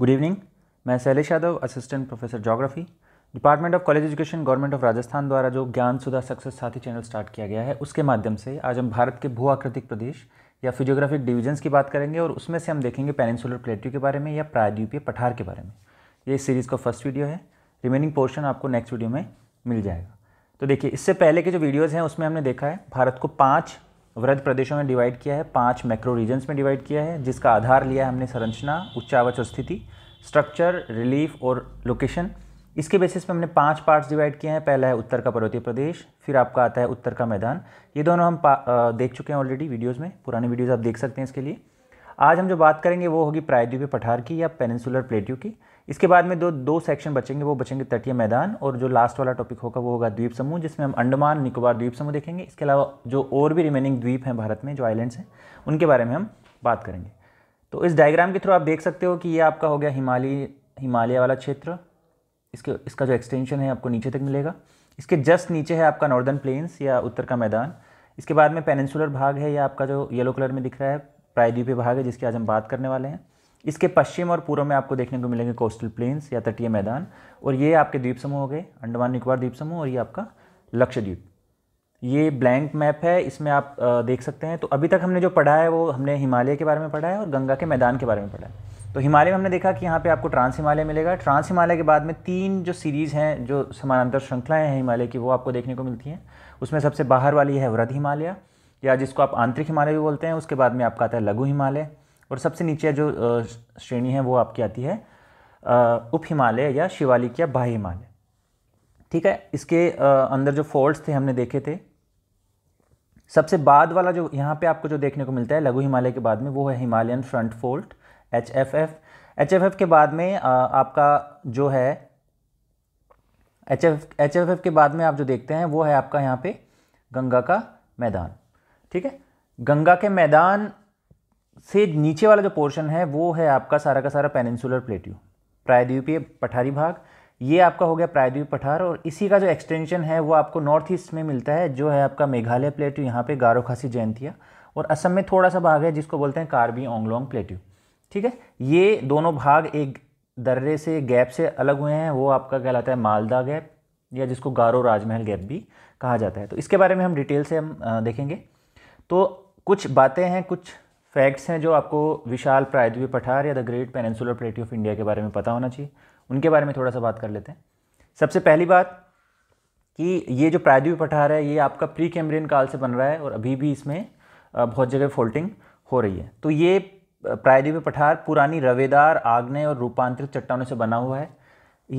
good evening मैं Shailesh Yadav assistant professor geography department of college education government of Rajasthan द्वारा जो Gyan Sudha success Saathi channel start किया गया है उसके माध्यम से आज हम भारत के भू आकृतिक प्रदेश या फिजियोग्राफिक डिविजन्स की बात करेंगे और उसमें से हम देखेंगे पेनिनसुलर प्लेट्यू के बारे में या प्रायद्वीपीय पठार के बारे में ये इस सीरीज़ का फर्स्ट वीडियो है रिमेनिंग पोर्शन आपको नेक्स्ट वीडियो में मिल जाएगा तो देखिए इससे पहले के जो वीडियोज़ हैं उसमें हमने देखा है भारत को पाँच वृद्ध प्रदेशों में डिवाइड किया है पांच मैक्रो रीजन्स में डिवाइड किया है जिसका आधार लिया है हमने संरचना उच्चावच और स्थिति स्ट्रक्चर रिलीफ और लोकेशन इसके बेसिस पे हमने पांच पार्ट्स डिवाइड किए हैं पहला है उत्तर का पर्वतीय प्रदेश फिर आपका आता है उत्तर का मैदान ये दोनों हम आ, देख चुके हैं ऑलरेडी वीडियोस में पुराने वीडियोस आप देख सकते हैं इसके लिए आज हम जो बात करेंगे वो होगी प्रायद्वीपीय पठार की या पेनिसुलर प्लेट्यू की इसके बाद में दो दो सेक्शन बचेंगे वो बचेंगे तटीय मैदान और जो लास्ट वाला टॉपिक होगा वो होगा द्वीप समूह जिसमें हम अंडमान निकोबार द्वीप समूह देखेंगे इसके अलावा जो और भी रिमेनिंग द्वीप हैं भारत में जो आइलैंड्स हैं उनके बारे में हम बात करेंगे तो इस डायग्राम के थ्रू आप देख सकते हो कि ये आपका हो गया हिमालय हिमालय वाला क्षेत्र इसके इसका जो एक्सटेंशन है आपको नीचे तक मिलेगा इसके जस्ट नीचे है आपका नॉर्दर्न प्लेन्स या उत्तर का मैदान इसके बाद में पेनेंसुलर भाग है या आपका जो येलो कलर में दिख रहा है प्रायद्वीपीय भाग है जिसकी आज हम बात करने वाले हैं इसके पश्चिम और पूर्व में आपको देखने को मिलेंगे कोस्टल प्लेन्स या तटीय मैदान और ये आपके द्वीप समूह हो गए अंडमान निकोबार द्वीप समूह और ये आपका लक्षद्वीप ये ब्लैंक मैप है इसमें आप देख सकते हैं तो अभी तक हमने जो पढ़ा है वो हमने हिमालय के बारे में पढ़ा है और गंगा के मैदान के बारे में पढ़ा है तो हिमालय में हमने देखा कि यहाँ पे आपको ट्रांस हिमालय मिलेगा ट्रांस हिमालय के बाद में तीन जो सीरीज़ हैं जो समानांतर श्रृंखलाएँ हैं हिमालय की वो आपको देखने को मिलती हैं उसमें सबसे बाहर वाली है वृद्ध हिमालय या जिसको आप आंतरिक हिमालय भी बोलते हैं उसके बाद में आपका आता है लघु हिमालय और सबसे नीचे जो श्रेणी है वो आपकी आती है उप हिमालय या शिवालिक या बाह्य हिमालय ठीक है इसके अंदर जो फॉल्ट्स थे हमने देखे थे सबसे बाद वाला जो यहाँ पे आपको जो देखने को मिलता है लघु हिमालय के बाद में वो है Himalayan front fault H F F H F F के बाद में आपका जो है H F H F F के बाद में आप जो देखते हैं वो है आपका यहाँ पे गंगा का मैदान ठीक है गंगा के मैदान से नीचे वाला जो पोर्शन है वो है आपका सारा का सारा पेनिनसुलर प्लेट्यू प्रायद्वीपीय पठारी भाग ये आपका हो गया प्रायद्वीप पठार और इसी का जो एक्सटेंशन है वो आपको नॉर्थ ईस्ट में मिलता है जो है आपका मेघालय प्लेट्यू यहाँ पे गारो खासी जयंतिया और असम में थोड़ा सा भाग है जिसको बोलते हैं कार्बी ओंगलोंग प्लेट्यू ठीक है ये दोनों भाग एक दर्रे से गैप से अलग हुए हैं वो आपका कहलाता है मालदा गैप या जिसको गारो राजमहल गैप भी कहा जाता है तो इसके बारे में हम डिटेल से हम देखेंगे तो कुछ बातें हैं कुछ फैक्ट्स हैं जो आपको विशाल प्रायद्वीय पठार या the great peninsular plateau of India के बारे में पता होना चाहिए उनके बारे में थोड़ा सा बात कर लेते हैं सबसे पहली बात कि ये जो प्रायद्वीप पठार है ये आपका प्री कैमरियन काल से बन रहा है और अभी भी इसमें बहुत जगह फोल्टिंग हो रही है तो ये प्रायद्वीप पठार पुरानी रवेदार आग्नेय और रूपांतरित चट्टानों से बना हुआ है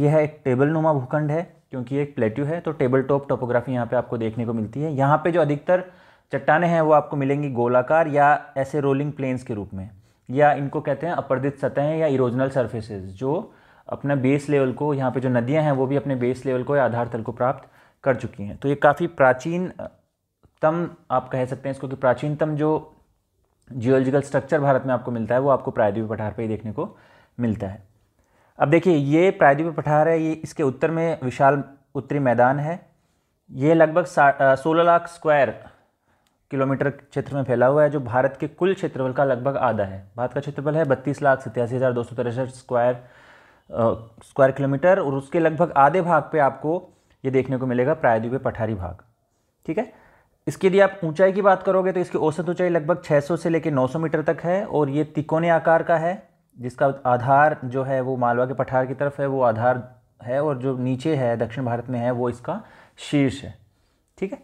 यह है एक टेबल नुमा भूखंड है क्योंकि एक प्लेट्यू है तो टेबल टॉप टोपोग्राफी यहाँ पे आपको देखने को मिलती है यहाँ पे जो अधिकतर चट्टाने हैं वो आपको मिलेंगी गोलाकार या ऐसे रोलिंग प्लेन्स के रूप में या इनको कहते हैं अपर्दित सतहें या इरोजनल सर्फेसेज जो अपना बेस लेवल को यहाँ पे जो नदियाँ हैं वो भी अपने बेस लेवल को या आधार तल को प्राप्त कर चुकी हैं तो ये काफ़ी प्राचीन तम आप कह सकते हैं इसको कि प्राचीनतम जो जियोलॉजिकल स्ट्रक्चर भारत में आपको मिलता है वो आपको प्रायद्वीप पठार पर ही देखने को मिलता है अब देखिए ये प्रायद्वीप पठार है ये इसके उत्तर में विशाल उत्तरी मैदान है ये लगभग सोलह लाख स्क्वायर किलोमीटर क्षेत्र में फैला हुआ है जो भारत के कुल क्षेत्रफल का लगभग आधा है भारत का क्षेत्रफल है बत्तीस लाख सत्यासी हज़ार दो सौ तिरसठ स्क्वायर स्क्वायर किलोमीटर और उसके लगभग आधे भाग पे आपको ये देखने को मिलेगा प्रायद्वीप पठारी भाग ठीक है इसके यदि आप ऊंचाई की बात करोगे तो इसकी औसत ऊंचाई लगभग 600 से लेकर 900 मीटर तक है और ये तिकोने आकार का है जिसका आधार जो है वो मालवा के पठार की तरफ है वो आधार है और जो नीचे है दक्षिण भारत में है वो इसका शीर्ष है ठीक है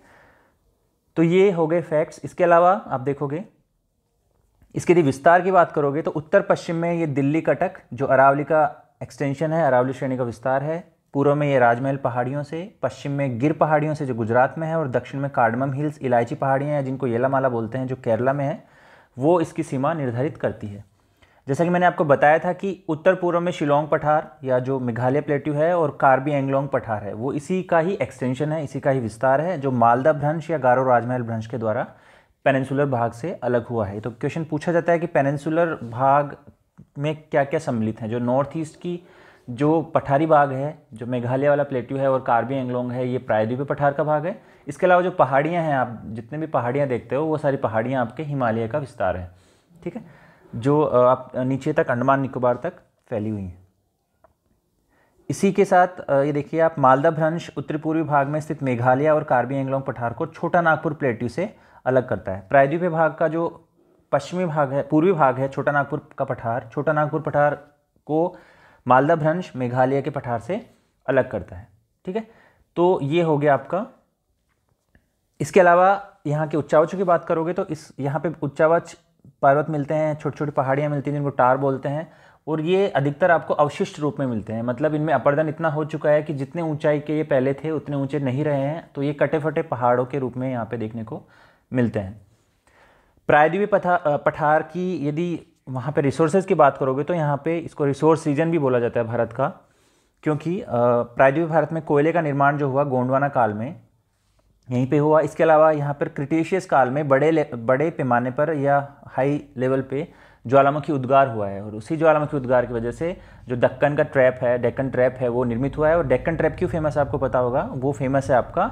तो ये हो गए फैक्ट्स इसके अलावा आप देखोगे इसके यदि विस्तार की बात करोगे तो उत्तर पश्चिम में ये दिल्ली कटक जो अरावली का एक्सटेंशन है अरावली श्रेणी का विस्तार है पूर्व में ये राजमहल पहाड़ियों से पश्चिम में गिर पहाड़ियों से जो गुजरात में है और दक्षिण में कार्डमम हिल्स इलायची पहाड़ियाँ हैं जिनको येलामाला बोलते हैं जो केरला में है वो इसकी सीमा निर्धारित करती है जैसा कि मैंने आपको बताया था कि उत्तर पूर्व में शिलोंग पठार या जो मेघालय प्लेट्यू है और कार्बी एंगलोंग पठार है वो इसी का ही एक्सटेंशन है इसी का ही विस्तार है जो मालदा भ्रंश या गारो राजमहल भ्रंश के द्वारा पेनेंसुलर भाग से अलग हुआ है तो क्वेश्चन पूछा जाता है कि पेनेंसुलर भाग में क्या क्या सम्मिलित हैं जो नॉर्थ ईस्ट की जो पठारी भाग है जो मेघालय वाला प्लेट्यू है और कार्बी एंगलोंग है ये प्रायद्वीपीय पठार का भाग है इसके अलावा जो पहाड़ियाँ हैं आप जितने भी पहाड़ियाँ देखते हो वो सारी पहाड़ियाँ आपके हिमालय का विस्तार है ठीक है जो आप नीचे तक अंडमान निकोबार तक फैली हुई हैं इसी के साथ ये देखिए आप मालदा भ्रंश उत्तरी पूर्वी भाग में स्थित मेघालय और कार्बी एंगलोंग पठार को छोटा नागपुर प्लेट्यू से अलग करता है प्रायद्वीपीय भाग का जो पश्चिमी भाग है पूर्वी भाग है छोटा नागपुर का पठार छोटा नागपुर पठार को मालदा भ्रंश मेघालय के पठार से अलग करता है ठीक है तो ये हो गया आपका इसके अलावा यहाँ के उच्चावचों की बात करोगे तो इस यहाँ पे उच्चावच पर्वत मिलते हैं छोटी छोटी पहाड़ियाँ मिलती हैं जिनको टार बोलते हैं और ये अधिकतर आपको अवशिष्ट रूप में मिलते हैं मतलब इनमें अपर्दन इतना हो चुका है कि जितने ऊंचाई के ये पहले थे उतने ऊंचे नहीं रहे हैं तो ये कटे फटे पहाड़ों के रूप में यहाँ पे देखने को मिलते हैं प्रायद्वीपी पठार की यदि वहाँ पे रिसोर्सेज की बात करोगे तो यहाँ पे इसको रिसोर्स रीजन भी बोला जाता है भारत का क्योंकि प्रायद्वीपी भारत में कोयले का निर्माण जो हुआ गोंडवाना काल में यहीं पे हुआ इसके अलावा यहाँ पर क्रिटेशियस काल में बड़े बड़े पैमाने पर या हाई लेवल पे ज्वालामुखी उद्गार हुआ है और उसी ज्वालामुखी उद्गार की वजह से जो दक्कन का ट्रैप है डेक्कन ट्रैप है वो निर्मित हुआ है और डेक्कन ट्रैप क्यों फेमस है आपको पता होगा वो फेमस है आपका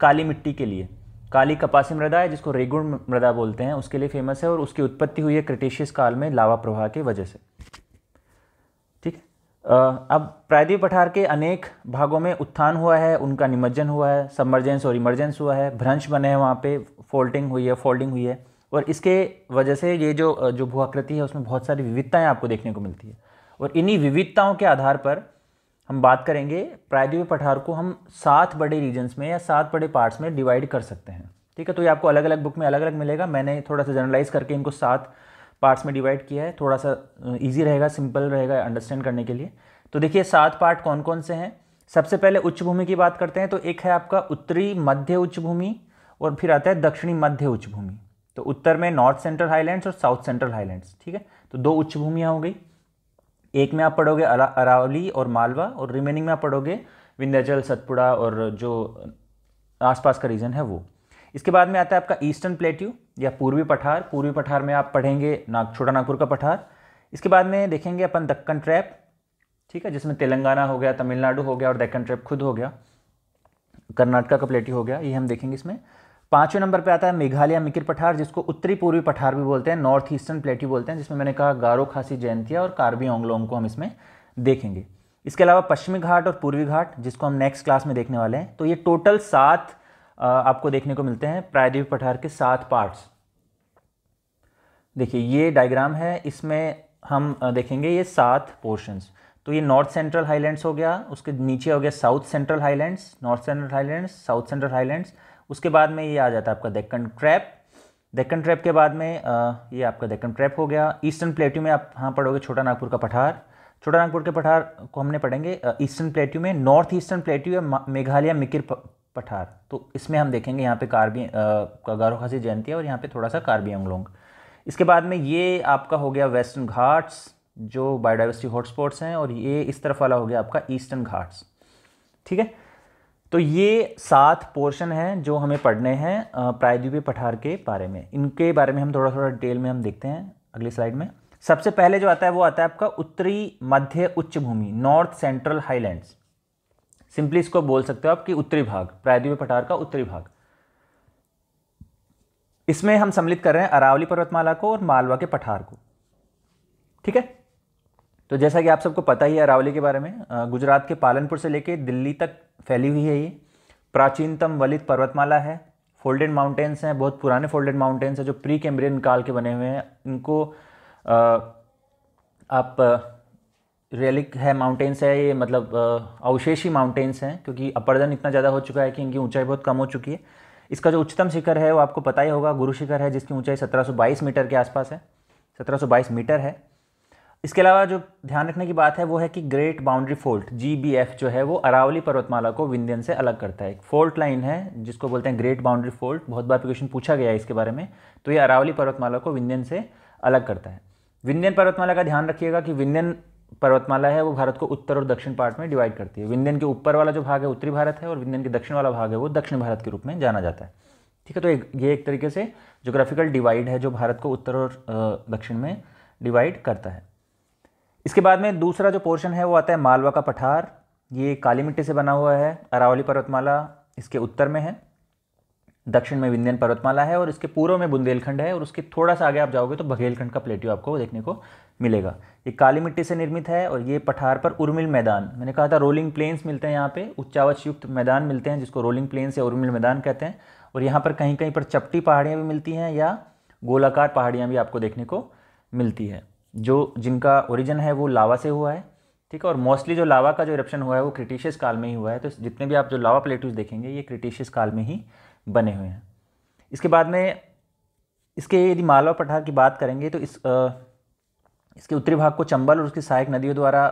काली मिट्टी के लिए काली कपासी मृदा है जिसको रेगुण मृदा बोलते हैं उसके लिए फेमस है और उसकी उत्पत्ति हुई है क्रिटेशियस काल में लावा प्रवाह की वजह से अब प्रायद्वीप पठार के अनेक भागों में उत्थान हुआ है उनका निमज्जन हुआ है सबमर्जेंस और इमरजेंस हुआ है भ्रंश बने हैं वहाँ पे फोल्टिंग हुई है फोल्डिंग हुई है और इसके वजह से ये जो जो आकृति है उसमें बहुत सारी विविधताएँ आपको देखने को मिलती है और इन्हीं विविधताओं के आधार पर हम बात करेंगे प्रायद्वीप पठार को हम सात बड़े रीजन्स में या सात बड़े पार्ट्स में डिवाइड कर सकते हैं ठीक है तो ये आपको अलग अलग बुक में अलग अलग मिलेगा मैंने थोड़ा सा जनरलाइज करके इनको सात पार्ट्स में डिवाइड किया है थोड़ा सा ईजी रहेगा सिंपल रहेगा अंडरस्टैंड करने के लिए तो देखिए सात पार्ट कौन कौन से हैं सबसे पहले उच्च भूमि की बात करते हैं तो एक है आपका उत्तरी मध्य उच्च भूमि और फिर आता है दक्षिणी मध्य उच्च भूमि तो उत्तर में नॉर्थ सेंट्रल हाईलैंड्स और साउथ सेंट्रल हाईलैंड्स ठीक है तो दो उच्च भूमियाँ हो गई एक में आप पढ़ोगे अरावली और मालवा और रिमेनिंग में आप पढ़ोगे विंध्याचल सतपुड़ा और जो आसपास का रीजन है वो इसके बाद में आता है आपका ईस्टर्न प्लेट्यू या पूर्वी पठार पूर्वी पठार में आप पढ़ेंगे नाग छोटा नागपुर का पठार इसके बाद में देखेंगे अपन दक्कन ट्रैप ठीक है जिसमें तेलंगाना हो गया तमिलनाडु हो गया और दक्कन ट्रैप खुद हो गया कर्नाटका का प्लेटी हो गया ये हम देखेंगे इसमें पाँचवें नंबर पे आता है मेघालय मिकिर पठार जिसको उत्तरी पूर्वी पठार भी बोलते हैं नॉर्थ ईस्टर्न प्लेटी बोलते हैं जिसमें मैंने कहा गारो खासी जयंतिया और कार्बी ओंगलोंग को हम इसमें देखेंगे इसके अलावा पश्चिमी घाट और पूर्वी घाट जिसको हम नेक्स्ट क्लास में देखने वाले हैं तो ये टोटल सात आपको देखने को मिलते हैं प्रायद्वीप पठार के सात पार्ट्स देखिए ये डायग्राम है इसमें हम देखेंगे ये सात पोर्शंस तो ये नॉर्थ सेंट्रल हाईलैंड्स हो गया उसके नीचे हो गया south central highlands north central highlands south central highlands उसके बाद में ये आ जाता है आपका देक्कन ट्रैप देक्कन ट्रैप के बाद में ये आपका देक्कन ट्रैप हो गया ईस्टर्न प्लेट्यू में आप हाँ पढ़ोगे छोटा नागपुर का पठार छोटा नागपुर के पठार को हमने पढ़ेंगे ईस्टर्न प्लेट्यू में नॉर्थ ईस्टर्न प्लेट्यू या मेघालय मिकिर पठार तो इसमें हम देखेंगे यहाँ पे कार्बी गारो खासी जयंती है और यहाँ पे थोड़ा सा कार्बी अंगलोंग इसके बाद में ये आपका हो गया वेस्टर्न घाट्स जो बायोडाइवर्सिटी हॉटस्पॉट्स हैं और ये इस तरफ वाला हो गया आपका ईस्टर्न घाट्स ठीक है तो ये सात पोर्शन हैं जो हमें पढ़ने हैं प्रायद्वीपीय पठार के बारे में इनके बारे में हम थोड़ा थोड़ा डिटेल में हम देखते हैं अगली स्लाइड में सबसे पहले जो आता है वो आता है आपका उत्तरी मध्य उच्च भूमि नॉर्थ सेंट्रल हाईलैंड्स सिंपली इसको बोल सकते हो आप कि उत्तरी भाग प्रायद्वीप पठार का उत्तरी भाग इसमें हम सम्मिलित कर रहे हैं अरावली पर्वतमाला को और मालवा के पठार को ठीक है तो जैसा कि आप सबको पता ही है अरावली के बारे में गुजरात के पालनपुर से लेकर दिल्ली तक फैली हुई है ये प्राचीनतम वलित पर्वतमाला है फोल्डेड माउंटेन्स हैं बहुत पुराने फोल्डेड माउंटेन्स हैं जो प्री कैम्ब्रियन काल के बने हुए हैं इनको आ, आप रेलिक है माउंटेन्स है ये मतलब अवशेषी माउंटेन्स हैं क्योंकि अपर्दन इतना ज़्यादा हो चुका है कि इनकी ऊंचाई बहुत कम हो चुकी है इसका जो उच्चतम शिखर है वो आपको पता ही होगा गुरु शिखर है जिसकी ऊंचाई 1722 मीटर के आसपास है 1722 मीटर है इसके अलावा जो ध्यान रखने की बात है वो है कि ग्रेट बाउंड्री फोल्ट जी जो है वो अरावली पर्वतमाला को विंध्यन से अलग करता है एक फोल्ट लाइन है जिसको बोलते हैं ग्रेट बाउंड्री फोल्ट बहुत बार क्वेश्चन पूछा गया है इसके बारे में तो ये अरावली पर्वतमाला को विंध्यन से अलग करता है विंध्यन पर्वतमाला का ध्यान रखिएगा कि विंध्यन पर्वतमाला है वो भारत को उत्तर और दक्षिण पार्ट में डिवाइड करती है विंध्यन के ऊपर वाला जो भाग है उत्तरी भारत है और विंध्यन के दक्षिण वाला भाग है वो दक्षिण भारत के रूप में जाना जाता है ठीक है तो एक ये एक तरीके से जोग्राफिकल डिवाइड है जो भारत को उत्तर और दक्षिण में डिवाइड करता है इसके बाद में दूसरा जो पोर्शन है वो आता है मालवा का पठार ये काली मिट्टी से बना हुआ है अरावली पर्वतमाला इसके उत्तर में है दक्षिण में विंध्यन पर्वतमाला है और इसके पूर्व में बुंदेलखंड है और उसके थोड़ा सा आगे आप जाओगे तो बघेलखंड का प्लेट्यू आपको देखने को मिलेगा ये काली मिट्टी से निर्मित है और ये पठार पर उर्मिल मैदान मैंने कहा था रोलिंग प्लेन्स मिलते हैं यहाँ पे उच्चावच युक्त मैदान मिलते हैं जिसको रोलिंग प्लेन्स या उर्मिल मैदान कहते हैं और यहाँ पर कहीं कहीं पर चपटी पहाड़ियाँ भी मिलती हैं या गोलाकार पहाड़ियाँ भी आपको देखने को मिलती है जो जिनका ओरिजिन है वो लावा से हुआ है ठीक है और मोस्टली जो लावा का जो इरप्शन हुआ है वो क्रिटिशियस काल में ही हुआ है तो जितने भी आप जो लावा प्लेट्यूज देखेंगे ये क्रिटिशियस काल में ही बने हुए हैं इसके बाद में इसके यदि मालवा पठार की बात करेंगे तो इस इसके उत्तरी भाग को चंबल और उसकी सहायक नदियों द्वारा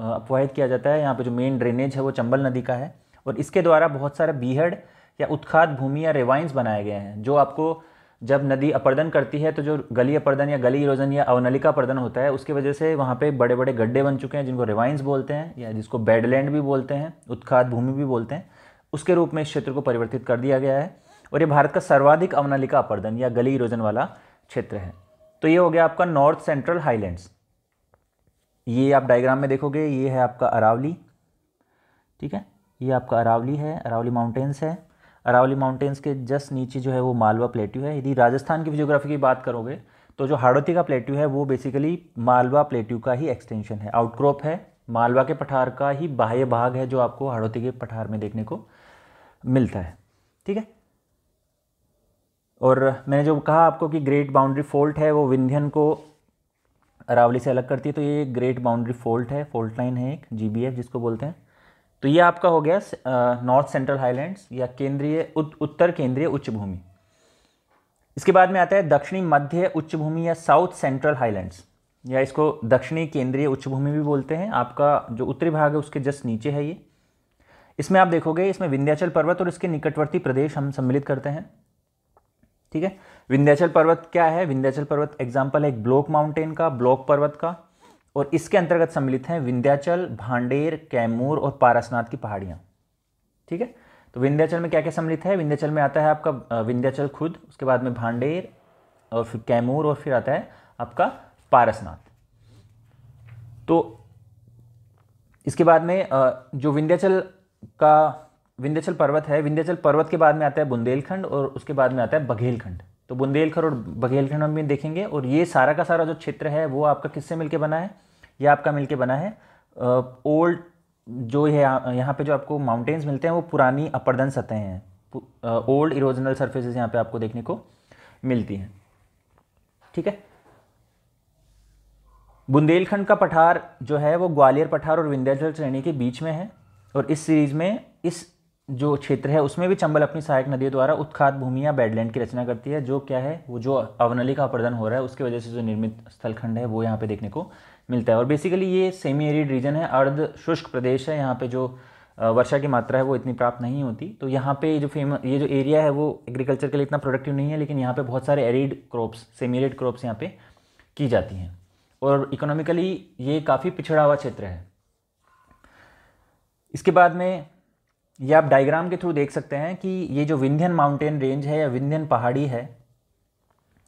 अपवाहित किया जाता है यहाँ पे जो मेन ड्रेनेज है वो चंबल नदी का है और इसके द्वारा बहुत सारे बीहड़ या उत्खाद भूमि या रेवाइंस बनाए गए हैं जो आपको जब नदी अपर्दन करती है तो जो गली अपर्दन या गली इरोजन या अवनलिका अपर्दन होता है उसकी वजह से वहाँ पे बड़े बड़े गड्ढे बन चुके हैं जिनको रिवाइंस बोलते हैं या जिसको बेडलैंड भी बोलते हैं उत्खाद भूमि भी बोलते हैं उसके रूप में इस क्षेत्र को परिवर्तित कर दिया गया है और ये भारत का सर्वाधिक अवनलिका अपर्दन या गली इरोजन वाला क्षेत्र है तो ये हो गया आपका नॉर्थ सेंट्रल हाईलैंड्स ये आप डायग्राम में देखोगे ये है आपका अरावली ठीक है ये आपका अरावली है अरावली माउंटेन्स है अरावली माउंटेन्स के जस्ट नीचे जो है वो मालवा प्लेट्यू है यदि राजस्थान की फिजियोग्राफी की बात करोगे तो जो हाड़ौती का प्लेट्यू है वो बेसिकली मालवा प्लेट्यू का ही एक्सटेंशन है आउटक्रॉप है मालवा के पठार का ही बाह्य भाग है जो आपको हाड़ौती के पठार में देखने को मिलता है ठीक है और मैंने जो कहा आपको कि ग्रेट बाउंड्री फोल्ट है वो विंध्यन को अरावली से अलग करती है तो ये ग्रेट बाउंड्री फोल्ट है फोल्ट लाइन है एक जी जिसको बोलते हैं तो ये आपका हो गया नॉर्थ सेंट्रल हाईलैंड्स या केंद्रीय उत्तर केंद्रीय उच्च भूमि इसके बाद में आता है दक्षिणी मध्य उच्च भूमि या साउथ सेंट्रल हाईलैंड्स या इसको दक्षिणी केंद्रीय उच्च भूमि भी बोलते हैं आपका जो उत्तरी भाग है उसके जस्ट नीचे है ये इसमें आप देखोगे इसमें विंध्याचल पर्वत और इसके निकटवर्ती प्रदेश हम सम्मिलित करते हैं ठीक है विंध्याचल पर्वत क्या है विंध्याचल पर्वत एग्जाम्पल है एक ब्लॉक माउंटेन का ब्लॉक पर्वत का और इसके अंतर्गत सम्मिलित हैं विंध्याचल भांडेर कैमूर और पारसनाथ की पहाड़ियाँ ठीक है तो विंध्याचल में क्या क्या सम्मिलित है विंध्याचल में आता है आपका विंध्याचल खुद उसके बाद में भांडेर और फिर कैमूर और फिर आता है आपका पारसनाथ तो इसके बाद में जो विंध्याचल का विंध्याचल पर्वत है विंध्याचल पर्वत के बाद में आता है बुंदेलखंड और उसके बाद में आता है बघेलखंड तो बुंदेलखंड और बघेलखंड हम भी देखेंगे और ये सारा का सारा जो क्षेत्र है वो आपका किससे मिलके बना है ये आपका मिलके बना है ओल्ड जो है यहाँ पे जो आपको माउंटेन्स मिलते हैं वो पुरानी अपरदन सतहें हैं ओल्ड इरोजनल सर्फेसिस यहाँ पे आपको देखने को मिलती हैं ठीक है बुंदेलखंड का पठार जो है वो ग्वालियर पठार और विंध्याचल श्रेणी के बीच में है और इस सीरीज़ में इस जो क्षेत्र है उसमें भी चंबल अपनी सहायक नदी द्वारा उत्खात भूमि या बेडलैंड की रचना करती है जो क्या है वो जो अवनली का अपरदन हो रहा है उसकी वजह से जो निर्मित स्थलखंड है वो यहाँ पे देखने को मिलता है और बेसिकली ये सेमी एरिड रीजन है अर्ध शुष्क प्रदेश है यहाँ पे जो वर्षा की मात्रा है वो इतनी प्राप्त नहीं होती तो यहाँ पे जो फेमस ये जो एरिया है वो एग्रीकल्चर के लिए इतना प्रोडक्टिव नहीं है लेकिन यहाँ पे बहुत सारे arid crops semi arid crops यहाँ पे की जाती हैं और इकोनॉमिकली ये काफ़ी पिछड़ा हुआ क्षेत्र है इसके बाद में ये आप डायग्राम के थ्रू देख सकते हैं कि ये जो विंध्यन माउंटेन रेंज है या विंध्यन पहाड़ी है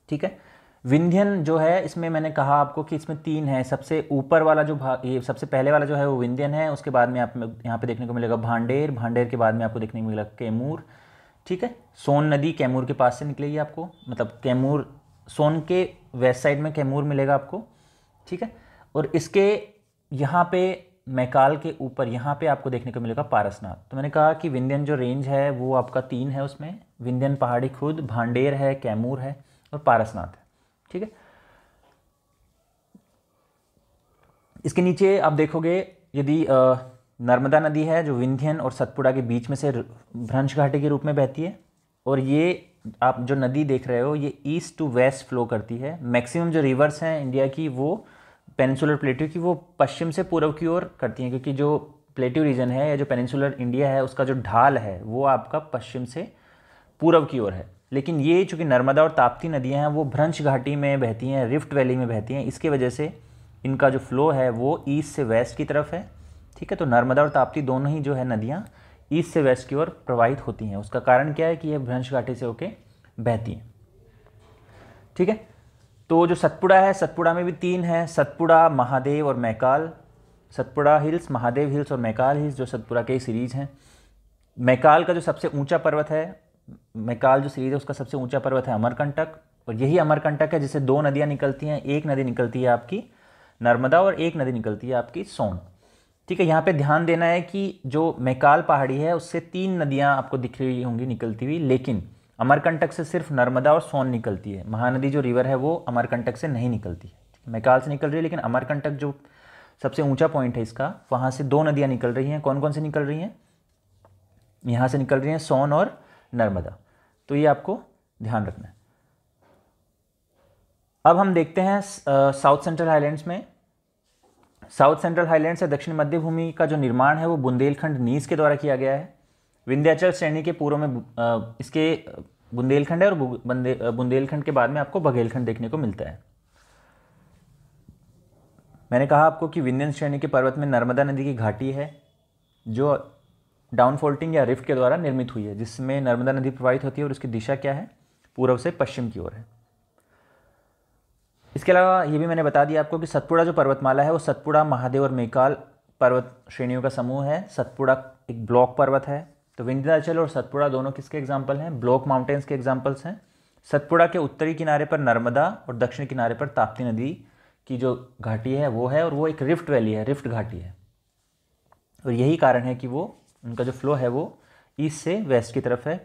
ठीक है विंध्यन जो है इसमें मैंने कहा आपको कि इसमें तीन है सबसे ऊपर वाला जो भाग ये सबसे पहले वाला जो है वो विंध्यन है उसके बाद में आप यहाँ पे देखने को मिलेगा भांडेर भांडेर के बाद में आपको देखने को मिलेगा कैमूर ठीक है सोन नदी कैमूर के पास से निकलेगी आपको मतलब कैमूर सोन के वेस्ट साइड में कैमूर मिलेगा आपको ठीक है और इसके यहाँ पे मैकाल के ऊपर यहाँ पे आपको देखने को मिलेगा पारसनाथ तो मैंने कहा कि विंध्यन जो रेंज है वो आपका तीन है उसमें विंध्यन पहाड़ी खुद भांडेर है कैमूर है और पारसनाथ है ठीक है इसके नीचे आप देखोगे यदि नर्मदा नदी है जो विंध्यन और सतपुड़ा के बीच में से भ्रंश घाटी के रूप में बहती है और ये आप जो नदी देख रहे हो ये ईस्ट टू वेस्ट फ्लो करती है मैक्सिमम जो रिवर्स हैं इंडिया की वो पेनिसुलर प्लेट्यू की वो पश्चिम से पूर्व की ओर करती हैं क्योंकि जो प्लेट्यू रीजन है या जो पेनिसुलर इंडिया है उसका जो ढाल है वो आपका पश्चिम से पूर्व की ओर है लेकिन ये चूँकि नर्मदा और ताप्ती नदियाँ हैं वो भ्रंश घाटी में बहती हैं रिफ्ट वैली में बहती हैं इसके वजह से इनका जो फ्लो है वो ईस्ट से वेस्ट की तरफ है ठीक है तो नर्मदा और ताप्ती दोनों ही जो है नदियाँ ईस्ट से वेस्ट की ओर प्रवाहित होती हैं उसका कारण क्या है कि यह भ्रंश घाटी से होके बहती हैं ठीक है तो जो सतपुड़ा है सतपुड़ा में भी तीन है सतपुड़ा महादेव और मैकाल सतपुड़ा हिल्स महादेव हिल्स और मैकाल हिल्स जो सतपुड़ा के सीरीज हैं मैकाल का जो सबसे ऊंचा पर्वत है मैकाल जो सीरीज है उसका सबसे ऊंचा पर्वत है अमरकंटक और यही अमरकंटक है जिससे दो नदियाँ निकलती हैं एक नदी निकलती है आपकी नर्मदा और एक नदी निकलती है आपकी सोन ठीक है यहाँ पे ध्यान देना है कि जो मैकाल पहाड़ी है उससे तीन नदियाँ आपको दिख रही होंगी निकलती हुई लेकिन अमरकंटक से सिर्फ नर्मदा और सोन निकलती है महानदी जो रिवर है वो अमरकंटक से नहीं निकलती है मैकाल से निकल रही है लेकिन अमरकंटक जो सबसे ऊंचा पॉइंट है इसका वहाँ से दो नदियाँ निकल रही हैं कौन कौन सी निकल रही हैं यहाँ से निकल रही हैं सोन और नर्मदा तो ये आपको ध्यान रखना है अब हम देखते हैं साउथ सेंट्रल हाईलैंड्स में साउथ सेंट्रल हाईलैंड से दक्षिण मध्य भूमि का जो निर्माण है वो बुंदेलखंड नीस के द्वारा किया गया है विंध्याचल श्रेणी के पूर्व में इसके बुंदेलखंड है और बुंदेलखंड के बाद में आपको बघेलखंड देखने को मिलता है मैंने कहा आपको कि विंध्यन श्रेणी के पर्वत में नर्मदा नदी की घाटी है जो डाउनफॉल्टिंग या रिफ्ट के द्वारा निर्मित हुई है जिसमें नर्मदा नदी प्रवाहित होती है और उसकी दिशा क्या है पूर्व से पश्चिम की ओर है इसके अलावा ये भी मैंने बता दिया आपको कि सतपुड़ा जो पर्वतमाला है वो सतपुड़ा महादेव और मेकाल पर्वत श्रेणियों का समूह है सतपुड़ा एक ब्लॉक पर्वत है तो विंध्याचल और सतपुड़ा दोनों किसके एग्जाम्पल हैं ब्लॉक माउंटेन्स के एग्जाम्पल्स हैं सतपुड़ा के उत्तरी किनारे पर नर्मदा और दक्षिण किनारे पर ताप्ती नदी की जो घाटी है वो है और वो एक रिफ्ट वैली है रिफ्ट घाटी है और यही कारण है कि वो उनका जो फ्लो है वो ईस्ट से वेस्ट की तरफ है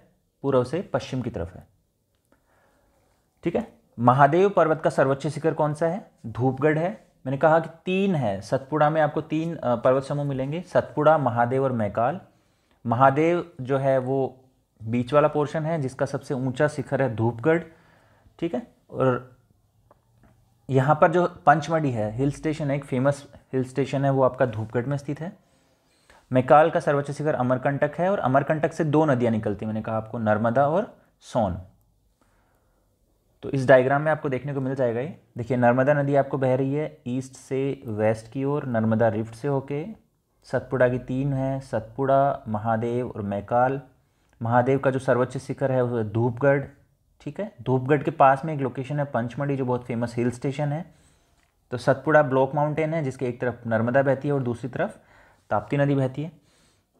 पूर्व से पश्चिम की तरफ है ठीक है महादेव पर्वत का सर्वोच्च शिखर कौन सा है धूपगढ़ है मैंने कहा कि तीन है सतपुड़ा में आपको तीन पर्वत समूह मिलेंगे सतपुड़ा महादेव और मैकाल महादेव जो है वो बीच वाला पोर्शन है जिसका सबसे ऊंचा शिखर है धूपगढ़ ठीक है और यहाँ पर जो पंचमढ़ी है हिल स्टेशन है एक फेमस हिल स्टेशन है वो आपका धूपगढ़ में स्थित है मेकाल का सर्वोच्च शिखर अमरकंटक है और अमरकंटक से दो नदियाँ निकलती मैंने कहा आपको नर्मदा और सोन तो इस डायग्राम में आपको देखने को मिल जाएगा ये देखिए नर्मदा नदी आपको बह रही है ईस्ट से वेस्ट की ओर नर्मदा रिफ्ट से होके सतपुड़ा की तीन है सतपुड़ा महादेव और मैकाल महादेव का जो सर्वोच्च शिखर है वो धूपगढ़ ठीक है धूपगढ़ के पास में एक लोकेशन है पंचमढ़ी जो बहुत फेमस हिल स्टेशन है तो सतपुड़ा ब्लॉक माउंटेन है जिसके एक तरफ नर्मदा बहती है और दूसरी तरफ ताप्ती नदी बहती है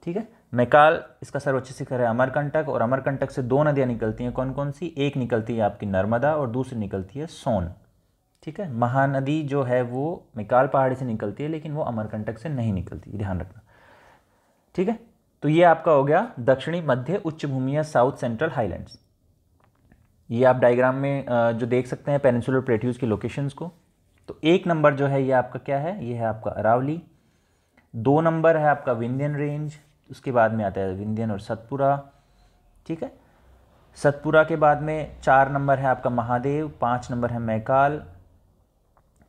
ठीक है मैकाल इसका सर्वोच्च शिखर है अमरकंटक और अमरकंटक से दो नदियाँ निकलती हैं कौन कौन सी एक निकलती है आपकी नर्मदा और दूसरी निकलती है सोन ठीक है महानदी जो है वो मिकाल पहाड़ी से निकलती है लेकिन वो अमरकंटक से नहीं निकलती ध्यान रखना ठीक है तो ये आपका हो गया दक्षिणी मध्य उच्च भूमिया साउथ सेंट्रल हाईलैंड्स ये आप डायग्राम में जो देख सकते हैं पेनिसुलर प्लेट्यूज़ की लोकेशंस को तो एक नंबर जो है ये आपका क्या है ये है आपका अरावली दो नंबर है आपका विंध्यन रेंज उसके बाद में आता है विंध्यन और सतपुरा ठीक है सतपुरा के बाद में चार नंबर है आपका महादेव पाँच नंबर है मैकाल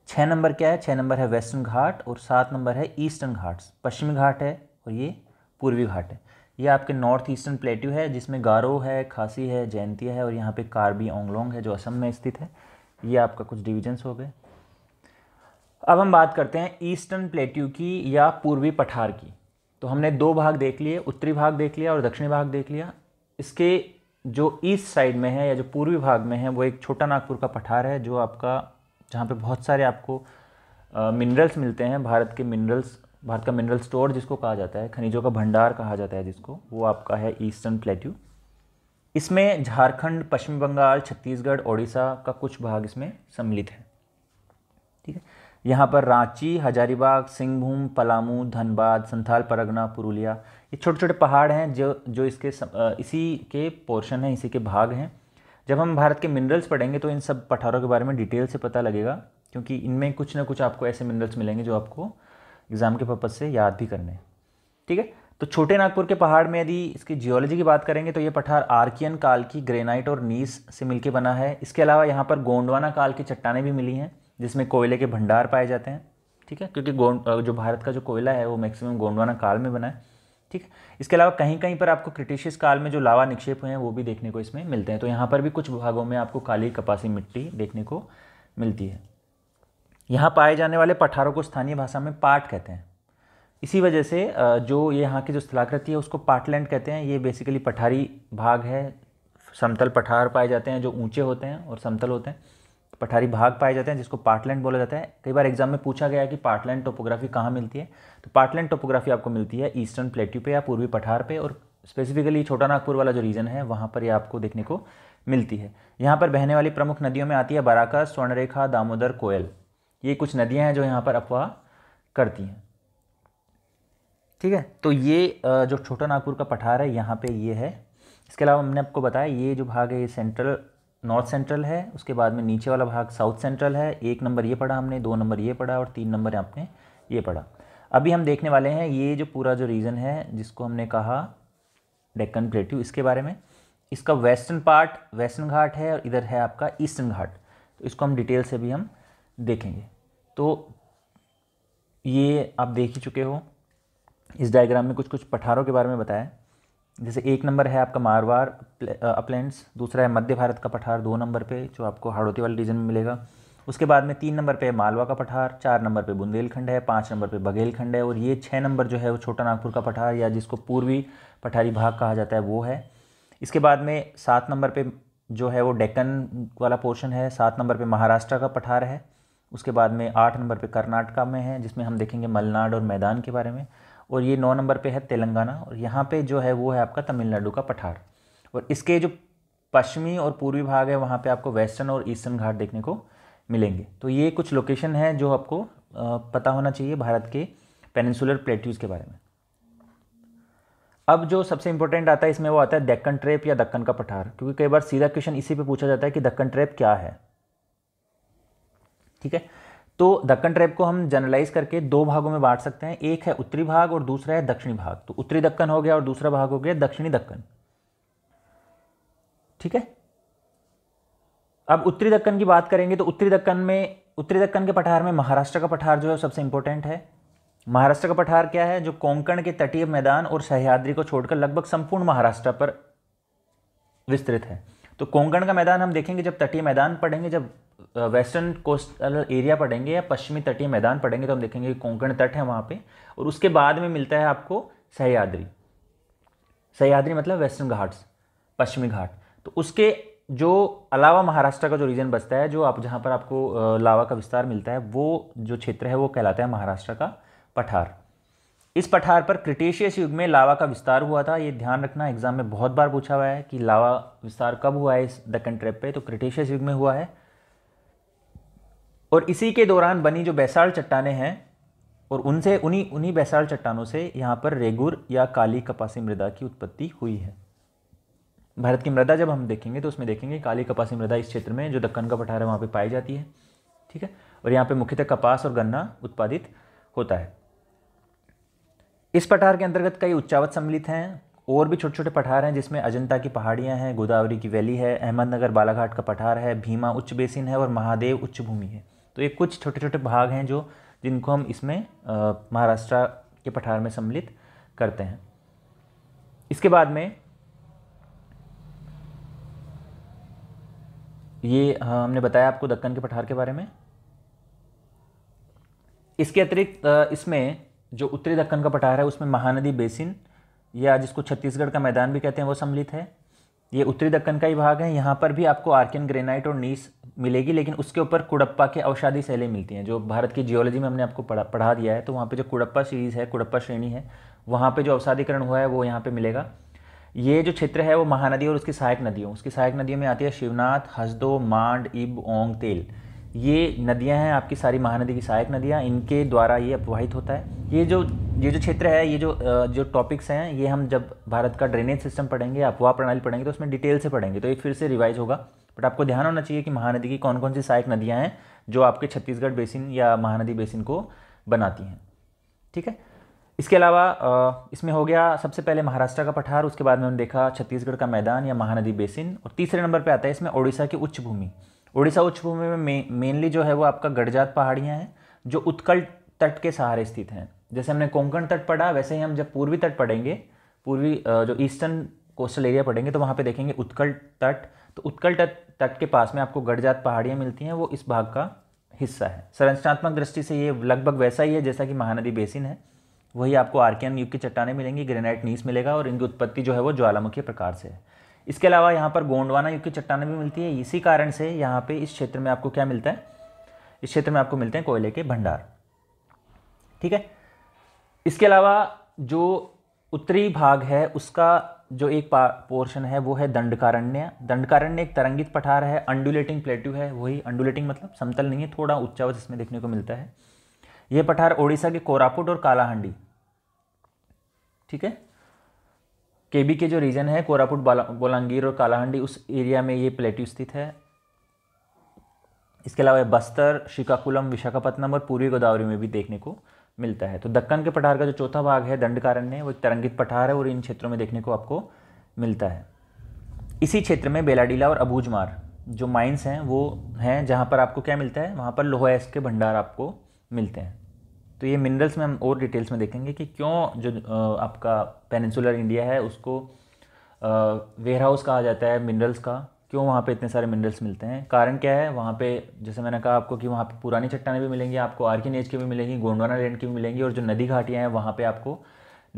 छः नंबर क्या है छः नंबर है वेस्टर्न घाट और सात नंबर है ईस्टर्न घाट्स पश्चिमी घाट है और ये पूर्वी घाट है ये आपके नॉर्थ ईस्टर्न प्लेट्यू है जिसमें गारो है खासी है जयंतिया है और यहाँ पे कार्बी ओंगलोंग है जो असम में स्थित है ये आपका कुछ डिविजन्स हो गए अब हम बात करते हैं ईस्टर्न प्लेट्यू की या पूर्वी पठार की तो हमने दो भाग देख लिए उत्तरी भाग देख लिया और दक्षिणी भाग देख लिया इसके जो ईस्ट साइड में है या जो पूर्वी भाग में है वो एक छोटा नागपुर का पठार है जो आपका जहाँ पे बहुत सारे आपको मिनरल्स मिलते हैं भारत के मिनरल्स भारत का मिनरल स्टोर जिसको कहा जाता है खनिजों का भंडार कहा जाता है जिसको वो आपका है ईस्टर्न प्लेट्यू इसमें झारखंड पश्चिम बंगाल छत्तीसगढ़ ओडिशा का कुछ भाग इसमें सम्मिलित है ठीक है यहाँ पर रांची हजारीबाग सिंहभूम पलामू धनबाद संथाल परगना पुरुलिया ये छोटे छोटे पहाड़ हैं जो जो इसके इसी के पोर्शन हैं इसी के भाग हैं जब हम भारत के मिनरल्स पढ़ेंगे तो इन सब पठारों के बारे में डिटेल से पता लगेगा क्योंकि इनमें कुछ ना कुछ आपको ऐसे मिनरल्स मिलेंगे जो आपको एग्ज़ाम के पर्पज़ से याद भी करने ठीक है तो छोटे नागपुर के पहाड़ में यदि इसकी जियोलॉजी की बात करेंगे तो ये पठार आर्कियन काल की ग्रेनाइट और नीस से मिलकर बना है इसके अलावा यहाँ पर गोंडवाना काल की चट्टानें भी मिली हैं जिसमें कोयले के भंडार पाए जाते हैं ठीक है क्योंकि जो भारत का जो कोयला है वो मैक्सिमम गोंडवाना काल में बना है ठीक है इसके अलावा कहीं कहीं पर आपको क्रिटिशियस काल में जो लावा निक्षेप हुए हैं वो भी देखने को इसमें मिलते हैं तो यहाँ पर भी कुछ भागों में आपको काली कपासी मिट्टी देखने को मिलती है यहाँ पाए जाने वाले पठारों को स्थानीय भाषा में पाट कहते हैं इसी वजह से जो यहाँ की जो स्थलाकृति है उसको पाटलैंड कहते हैं ये बेसिकली पठारी भाग है समतल पठार पाए जाते हैं जो ऊंचे होते हैं और समतल होते हैं पठारी भाग पाए जाते हैं जिसको पार्टलैंड बोला जाता है कई बार एग्जाम में पूछा गया है कि पार्टलैंड टोपोग्राफी कहाँ मिलती है तो पार्टलैंड टोपोग्राफी आपको मिलती है ईस्टर्न प्लेट्यू पे या पूर्वी पठार पे और स्पेसिफिकली छोटा नागपुर वाला जो रीजन है वहाँ पर ये आपको देखने को मिलती है यहाँ पर बहने वाली प्रमुख नदियों में आती है बराका स्वर्णरेखा दामोदर कोयल ये कुछ नदियाँ हैं जो यहाँ पर अफवाह करती हैं ठीक है तो ये जो छोटा नागपुर का पठार है यहाँ पर ये है इसके अलावा हमने आपको बताया ये जो भाग है ये सेंट्रल नॉर्थ सेंट्रल है उसके बाद में नीचे वाला भाग साउथ सेंट्रल है एक नंबर ये पढ़ा हमने दो नंबर ये पढ़ा और तीन नंबर आपने ये पढ़ा अभी हम देखने वाले हैं ये जो पूरा जो रीजन है जिसको हमने कहा डेक्कन प्लेट्यू इसके बारे में इसका वेस्टर्न पार्ट वेस्टर्न घाट है और इधर है आपका ईस्टर्न घाट तो इसको हम डिटेल से भी हम देखेंगे तो ये आप देख ही चुके हो इस डायग्राम में कुछ कुछ पठारों के बारे में बताया जैसे एक नंबर है आपका मारवार अपलैंड दूसरा है मध्य भारत का पठार दो नंबर पे जो आपको हाड़ोती वाले रीजन में मिलेगा उसके बाद में तीन नंबर पे है मालवा का पठार चार नंबर पे बुंदेलखंड है पाँच नंबर पे बघेलखंड है और ये छः नंबर जो है वो छोटा नागपुर का पठार या जिसको पूर्वी पठारी भाग कहा जाता है वो है इसके बाद में सात नंबर पर जो है वो डेक्कन वाला पोर्शन है सात नंबर पर महाराष्ट्र का पठार है उसके बाद में आठ नंबर पर कर्नाटका में है जिसमें हम देखेंगे मलनाड और मैदान के बारे में और ये नौ नंबर पे है तेलंगाना और यहाँ पे जो है वो है आपका तमिलनाडु का पठार और इसके जो पश्चिमी और पूर्वी भाग है वहाँ पे आपको वेस्टर्न और ईस्टर्न घाट देखने को मिलेंगे तो ये कुछ लोकेशन है जो आपको पता होना चाहिए भारत के पेनिसुलर प्लेट्यूज़ के बारे में अब जो सबसे इंपॉर्टेंट आता है इसमें वो आता है दक्कन ट्रेप या दक्कन का पठार क्योंकि कई बार सीधा क्वेश्चन इसी पर पूछा जाता है कि दक्कन ट्रेप क्या है ठीक है तो दक्कन ट्रैप को हम जनरलाइज करके दो भागों में बांट सकते हैं एक है उत्तरी भाग और दूसरा है दक्षिणी भाग तो उत्तरी दक्कन हो गया और दूसरा भाग हो गया दक्षिणी दक्कन ठीक है अब उत्तरी दक्कन की बात करेंगे तो उत्तरी दक्कन में उत्तरी दक्कन के पठार में महाराष्ट्र का पठार जो है सबसे इंपॉर्टेंट है महाराष्ट्र का पठार क्या है जो कोंकण के तटीय मैदान और सहयाद्री को छोड़कर लगभग संपूर्ण महाराष्ट्र पर विस्तृत है तो कोंकण का मैदान हम देखेंगे जब तटीय मैदान पढ़ेंगे जब वेस्टर्न कोस्टल एरिया पढ़ेंगे या पश्चिमी तटीय मैदान पढ़ेंगे तो हम देखेंगे कोंकण तट है वहाँ पे और उसके बाद में मिलता है आपको सहयाद्री सहयाद्री मतलब वेस्टर्न घाट्स पश्चिमी घाट तो उसके जो अलावा महाराष्ट्र का जो रीजन बचता है जो आप जहाँ पर आपको लावा का विस्तार मिलता है वो जो क्षेत्र है वो कहलाता है महाराष्ट्र का पठार इस पठार पर क्रिटेशियस युग में लावा का विस्तार हुआ था ये ध्यान रखना एग्जाम में बहुत बार पूछा हुआ है कि लावा विस्तार कब हुआ है इस दक्कन ट्रैप पे तो क्रिटेशियस युग में हुआ है और इसी के दौरान बनी जो बैसाल चट्टाने हैं और उनसे उन्हीं उन्हीं बैसाल चट्टानों से यहाँ पर रेगुर या काली कपासी मृदा की उत्पत्ति हुई है भारत की मृदा जब हम देखेंगे तो उसमें देखेंगे काली कपासी मृदा इस क्षेत्र में जो दक्कन का पठार है वहाँ पर पाई जाती है ठीक है और यहाँ पर मुख्यतः कपास और गन्ना उत्पादित होता है इस पठार के अंतर्गत कई उच्चावत सम्मिलित हैं और भी छोटे छोटे पठार हैं जिसमें अजंता की पहाड़ियाँ हैं गोदावरी की वैली है अहमदनगर बालाघाट का पठार है भीमा उच्च बेसिन है और महादेव उच्च भूमि है तो ये कुछ छोटे छोटे भाग हैं जो जिनको हम इसमें महाराष्ट्र के पठार में सम्मिलित करते हैं इसके बाद में ये हमने बताया आपको दक्कन के पठार के बारे में इसके अतिरिक्त इसमें जो उत्तरी दक्कन का पठार है उसमें महानदी बेसिन या जिसको छत्तीसगढ़ का मैदान भी कहते हैं वो सम्मिलित है ये उत्तरी दक्कन का ही भाग है यहाँ पर भी आपको आर्कियन ग्रेनाइट और नीस मिलेगी लेकिन उसके ऊपर कुड़प्पा के अवसादी सैलें मिलती हैं जो भारत की जियोलॉजी में हमने आपको पढ़ा पढ़ा दिया है तो वहाँ पे जो कुड़प्पा सीरीज़ है कुड़प्पा श्रेणी है वहाँ पे जो अवसादीकरण हुआ है वो यहाँ पे मिलेगा ये जो क्षेत्र है वो महानदी और उसकी सहायक नदियों उसकी सहायक नदियों में आती है शिवनाथ हसदो मांड इब ओंग तेल ये नदियाँ हैं आपकी सारी महानदी की सहायक नदियाँ इनके द्वारा ये अपवाहित होता है ये जो ये जो क्षेत्र है ये जो जो टॉपिक्स हैं ये हम जब भारत का ड्रेनेज सिस्टम पढ़ेंगे अपवाह प्रणाली पढ़ेंगे तो उसमें डिटेल से पढ़ेंगे तो ये फिर से रिवाइज होगा बट आपको ध्यान होना चाहिए कि महानदी की कौन कौन सी सहायक नदियाँ हैं जो आपके छत्तीसगढ़ बेसिन या महानदी बेसिन को बनाती हैं ठीक है इसके अलावा इसमें हो गया सबसे पहले महाराष्ट्र का पठार उसके बाद में हमने देखा छत्तीसगढ़ का मैदान या महानदी बेसिन और तीसरे नंबर पे आता है इसमें ओडिशा की उच्च भूमि उड़ीसा उच्च भूमि में, मेनली जो है वो आपका गढ़जात पहाड़ियाँ हैं जो उत्कल तट के सहारे स्थित हैं जैसे हमने कोंकण तट पढ़ा वैसे ही हम जब पूर्वी तट पढ़ेंगे पूर्वी जो ईस्टर्न कोस्टल एरिया पढ़ेंगे तो वहाँ पे देखेंगे उत्कल तट तो उत्कल तट तट के पास में आपको गढ़जात पहाड़ियाँ मिलती हैं वो इस भाग का हिस्सा है संरचनात्मक दृष्टि से ये लगभग वैसा ही है जैसा कि महानदी बेसिन है वही आपको आर्कियन युग की चट्टाने मिलेंगी ग्रेनाइट नीस मिलेगा और इनकी उत्पत्ति जो है वो ज्वालामुखी प्रकार से है इसके अलावा यहाँ पर गोंडवाना युग की चट्टानें भी मिलती है इसी कारण से यहाँ पे इस क्षेत्र में आपको क्या मिलता है इस क्षेत्र में आपको मिलते हैं कोयले के भंडार ठीक है इसके अलावा जो उत्तरी भाग है उसका जो एक पोर्शन है वो है दंडकारण्य दंडकारण्य एक तरंगित पठार है अंडुलेटिंग प्लेट्यू है वही अंडुलेटिंग मतलब समतल नहीं है थोड़ा उच्चावच इसमें देखने को मिलता है ये पठार ओडिशा के कोरापुट और कालाहांडी ठीक है केबी के जो रीजन है कोरापुट बोलांगीर और कालाहांडी उस एरिया में ये प्लेट्यू स्थित है इसके अलावा बस्तर श्रीकाकुलम विशाखापट्टनम और पूर्वी गोदावरी में भी देखने को मिलता है तो दक्कन के पठार का जो चौथा भाग है दंडकारण्य वो एक तरंगित पठार है और इन क्षेत्रों में देखने को आपको मिलता है इसी क्षेत्र में बेलाडीला और अबूजमार जो माइंस हैं वो हैं जहाँ पर आपको क्या मिलता है वहाँ पर लोहैस के भंडार आपको मिलते हैं तो ये मिनरल्स में हम और डिटेल्स में देखेंगे कि क्यों जो आपका पेनिनसुलर इंडिया है उसको वेयर हाउस कहा जाता है मिनरल्स का क्यों वहाँ पे इतने सारे मिनरल्स मिलते हैं कारण क्या है वहाँ पे जैसे मैंने कहा आपको कि वहाँ पे पुरानी चट्टानें भी मिलेंगी आपको आर्किन एज की भी मिलेंगी गोंडवाना लैंड की भी मिलेंगी और जो नदी घाटियाँ हैं वहाँ पर आपको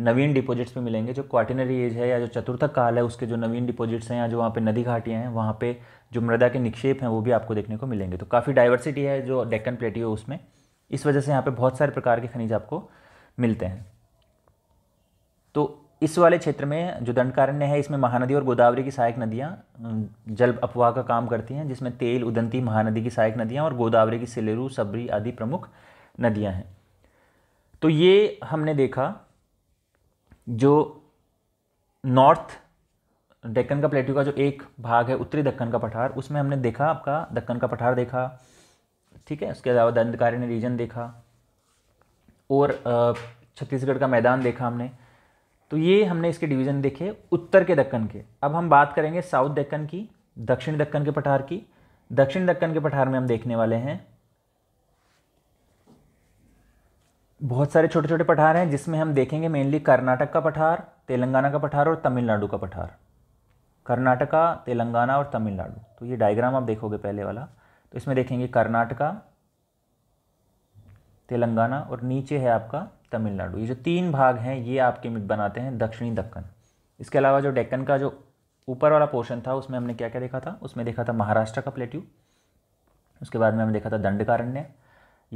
नवीन डिपॉजिट्स भी मिलेंगे जो क्वार्टिनरी एज है या जो चतुर्थक काल है उसके जो नवीन डिपॉजिट्स हैं या जो वहाँ पर नदी घाटियाँ हैं वहाँ पर जो मृदा के निक्षेप हैं वो भी आपको देखने को मिलेंगे तो काफ़ी डाइवर्सिटी है जो डेक्कन प्लेटी है उसमें इस वजह से यहाँ पे बहुत सारे प्रकार के खनिज आपको मिलते हैं तो इस वाले क्षेत्र में जो दंडकारण्य है इसमें महानदी और गोदावरी की सहायक नदियाँ जल अपवाह का काम करती हैं जिसमें तेल उदंती महानदी की सहायक नदियाँ और गोदावरी की सिलेरू सबरी आदि प्रमुख नदियाँ हैं तो ये हमने देखा जो नॉर्थ डेक्कन का प्लेट्यू का जो एक भाग है उत्तरी दक्कन का पठार उसमें हमने देखा आपका दक्कन का पठार देखा ठीक है उसके अलावा दंतकारी ने रीजन देखा और छत्तीसगढ़ का मैदान देखा हमने तो ये हमने इसके डिवीज़न देखे उत्तर के दक्कन के अब हम बात करेंगे साउथ दक्कन की दक्षिण दक्कन के पठार की दक्षिण दक्कन के पठार में हम देखने वाले हैं बहुत सारे छोटे छोटे पठार हैं जिसमें हम देखेंगे मेनली कर्नाटक का पठार तेलंगाना का पठार और तमिलनाडु का पठार कर्नाटका तेलंगाना और तमिलनाडु तो ये डायग्राम आप देखोगे पहले वाला तो इसमें देखेंगे कर्नाटका तेलंगाना और नीचे है आपका तमिलनाडु ये जो तीन भाग हैं ये आपके बनाते हैं दक्षिणी दक्कन इसके अलावा जो डेक्कन का जो ऊपर वाला पोर्शन था उसमें हमने क्या क्या देखा था उसमें देखा था महाराष्ट्र का प्लेट्यू उसके बाद में हमने देखा था दंडकारण्य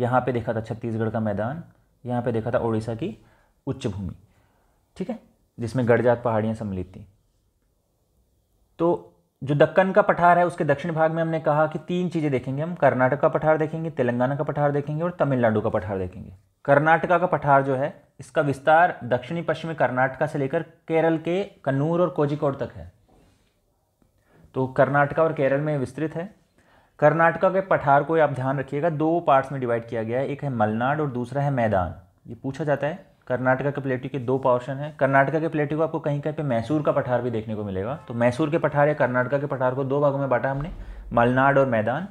यहाँ पे देखा था छत्तीसगढ़ का मैदान यहाँ पे देखा था उड़ीसा की उच्च भूमि ठीक है जिसमें गढ़जात पहाड़ियाँ सम्मिलित थी तो जो दक्कन का पठार है उसके दक्षिण भाग में हमने कहा कि तीन चीज़ें देखेंगे हम कर्नाटक का पठार देखेंगे तेलंगाना का पठार देखेंगे और तमिलनाडु का पठार देखेंगे कर्नाटका का पठार जो है इसका विस्तार दक्षिणी पश्चिमी कर्नाटका से लेकर केरल के कन्नूर और कोजिकोड तक है तो कर्नाटका और केरल में विस्तृत है कर्नाटका के पठार को आप ध्यान रखिएगा दो पार्ट्स में डिवाइड किया गया है एक है मलनाड और दूसरा है मैदान ये पूछा जाता है कर्नाटका के प्लेटू के दो पोर्शन है कर्नाटका के प्लेटू को आपको कहीं कहीं पे मैसूर का पठार भी देखने को मिलेगा तो मैसूर के पठार या कर्नाटका के पठार को दो भागों में बांटा हमने मलनाड और मैदान